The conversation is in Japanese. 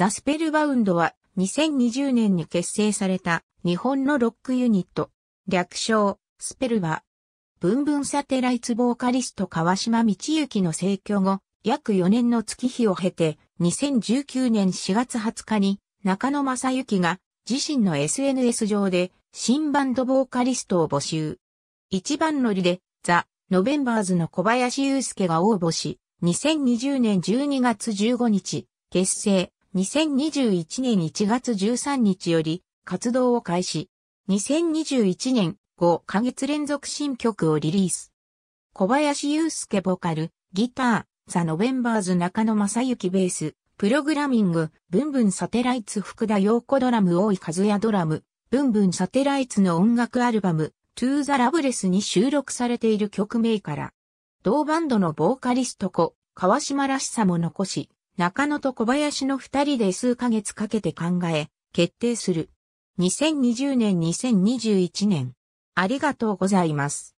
ザ・スペルバウンドは2020年に結成された日本のロックユニット。略称、スペルは、ブンブンサテライツボーカリスト川島道之の逝去後、約4年の月日を経て、2019年4月20日に中野正幸が自身の SNS 上で新バンドボーカリストを募集。一番乗りでザ・ノベンバーズの小林祐介が応募し、2020年12月15日、結成、2021年1月13日より活動を開始。2021年5ヶ月連続新曲をリリース。小林祐介ボカル、ギター、ザ・ノベンバーズ中野正幸ベース、プログラミング、ブンブンサテライツ福田陽子ドラム大井和也ドラム、ブンブンサテライツの音楽アルバム、トゥーザ・ラブレスに収録されている曲名から、同バンドのボーカリスト子、川島らしさも残し、中野と小林の二人で数ヶ月かけて考え、決定する。2020年2021年。ありがとうございます。